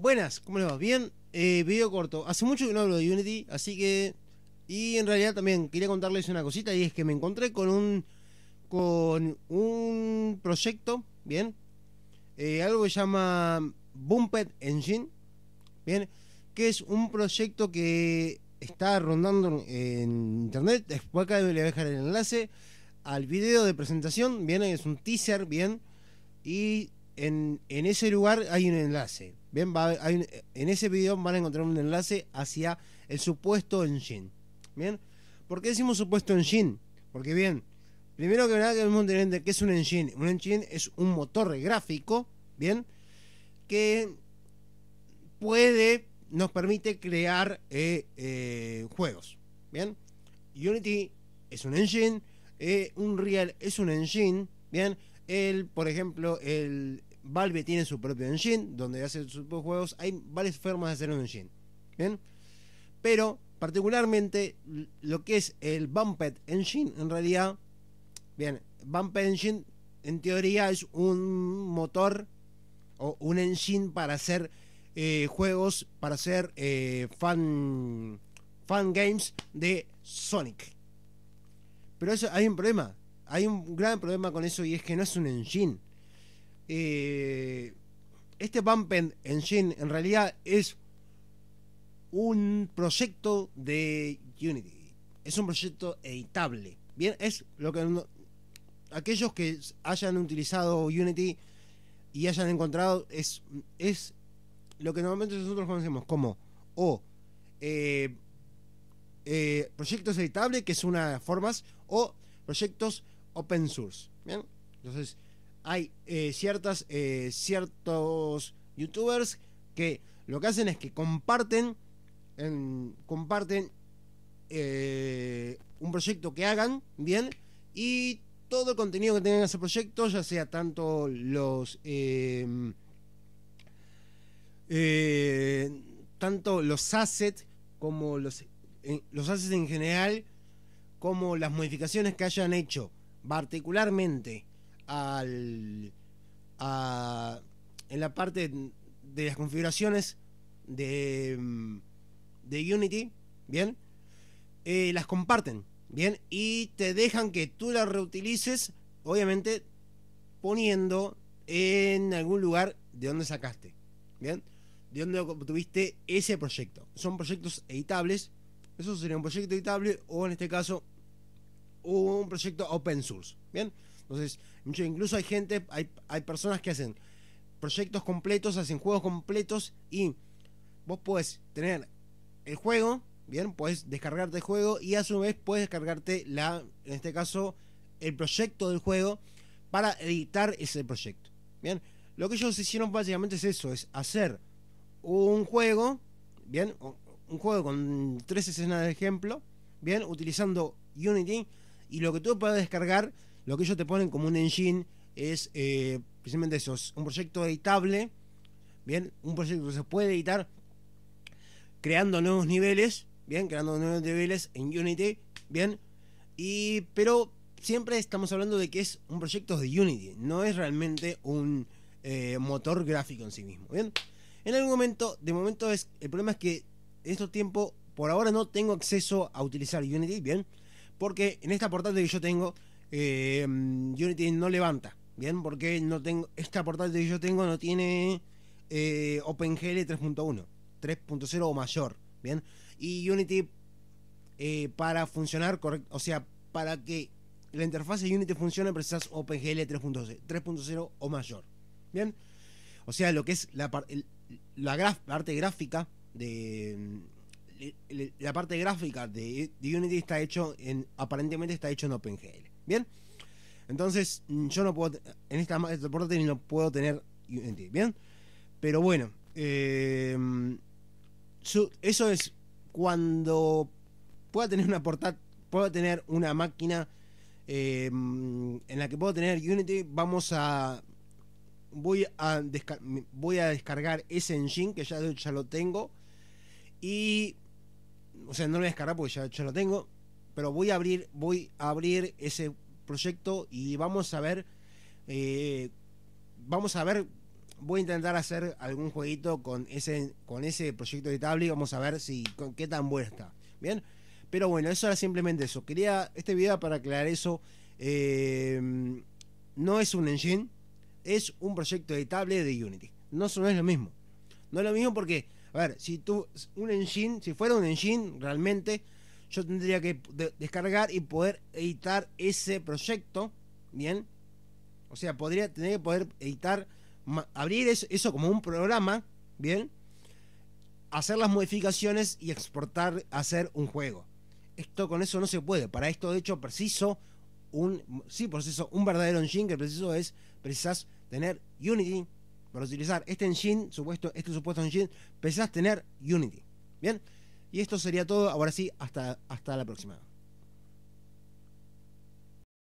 Buenas, ¿cómo les va? Bien, eh, video corto. Hace mucho que no hablo de Unity, así que. Y en realidad también quería contarles una cosita y es que me encontré con un. con un proyecto, bien. Eh, algo que se llama Bumped Engine, bien. Que es un proyecto que está rondando en internet. Después acá le voy a dejar el enlace al video de presentación, bien. Es un teaser, bien. Y en, ese lugar hay un enlace. bien Va, hay en ese video van a encontrar un enlace hacia el supuesto engine. ¿Bien? ¿Por qué decimos supuesto engine? Porque bien, primero que nada debemos entender qué es un engine. Un engine es un motor gráfico, ¿bien? Que puede, nos permite crear eh, eh, juegos. ¿Bien? Unity es un engine, eh, Unreal es un engine, ¿bien? El, por ejemplo, el Valve tiene su propio engine, donde hace sus juegos. Hay varias formas de hacer un engine. ¿Bien? Pero, particularmente, lo que es el Bumped Engine, en realidad, bien, Bumped Engine, en teoría, es un motor o un engine para hacer eh, juegos, para hacer eh, fan, fan games de Sonic. Pero eso hay un problema. Hay un gran problema con eso y es que no es un engine. Eh, este Vampen Engine en realidad es un proyecto de Unity. Es un proyecto editable. Bien, es lo que aquellos que hayan utilizado Unity y hayan encontrado es, es lo que normalmente nosotros conocemos como o eh, eh, proyectos editables, que es una de las formas, o proyectos open source. Bien, entonces hay eh, ciertas, eh, ciertos youtubers que lo que hacen es que comparten, comparten eh, un proyecto que hagan, bien, y todo el contenido que tengan ese proyecto, ya sea tanto los... Em, tanto los assets como los, los assets en general, como las modificaciones que hayan hecho particularmente al, a, en la parte de las configuraciones de, mm, de Unity, ¿bien? Eh, las comparten, ¿bien? Y te dejan que tú las reutilices, obviamente poniendo en algún lugar de donde sacaste, ¿bien? De donde obtuviste ese proyecto. Son proyectos editables, eso sería un proyecto editable o en este caso un proyecto open source, ¿bien? Entonces, incluso hay gente, hay, personas que hacen proyectos completos, hacen juegos completos y vos puedes tener el juego, bien, puedes descargarte el juego y a su vez puedes descargarte la, en este caso, el proyecto del juego para editar ese proyecto. Bien, lo que ellos hicieron básicamente es eso, es hacer un juego, bien, un juego con tres escenas de ejemplo, bien, utilizando Unity y lo que tú puedes descargar lo que ellos te ponen como un engine es eh, precisamente eso, es un proyecto editable, bien, un proyecto que se puede editar creando nuevos niveles, bien, creando nuevos niveles en Unity, bien, y pero siempre estamos hablando de que es un proyecto de Unity, no es realmente un eh, motor gráfico en sí mismo, bien. En algún momento, de momento es, el problema es que en estos tiempos, por ahora no tengo acceso a utilizar Unity, bien, porque en esta portátil que yo tengo eh, Unity no levanta, ¿bien? Porque no tengo, esta portada que yo tengo no tiene eh, OpenGL 3.1, 3.0 o mayor, ¿bien? Y Unity eh, para funcionar, correcto, o sea, para que la interfaz de Unity funcione precisas OpenGL 3.0 o mayor, ¿bien? O sea, lo que es la, parte gráfica de la parte gráfica de, de Unity está hecho en aparentemente está hecho en OpenGL Bien. Entonces, yo no puedo. En esta este portátil no puedo tener Unity. Bien. Pero bueno. Em, eso es cuando pueda tener una portátil. Puedo tener una máquina em, en la que puedo tener Unity. Vamos a. Voy a, voy a descargar ese engine que ya, ya lo tengo. Y. O sea, no lo voy a descargar porque ya, ya lo tengo pero voy a abrir, voy a abrir ese proyecto y vamos a ver, eh, vamos a ver, voy a intentar hacer algún jueguito con ese, con ese proyecto de tablet, vamos a ver si, con qué tan bueno está, bien. Pero bueno, eso era simplemente eso. Quería este video para aclarar eso. Eh, no es un engine, es un proyecto de tablet de Unity. No, no es lo mismo. No es lo mismo porque, a ver, si tú, un engine, si fuera un engine, realmente yo tendría que descargar y poder editar ese proyecto, ¿bien? O sea, podría tener que poder editar, abrir eso, como un programa, ¿bien? Hacer las modificaciones y exportar, hacer un juego. Esto con eso no se puede. Para esto, de hecho, preciso un, sí, preciso un verdadero engine que preciso es, precisas tener Unity. Para utilizar este engine, supuesto, este supuesto engine, precisas tener Unity. ¿Bien? Y esto sería todo. Ahora sí, hasta, hasta la próxima.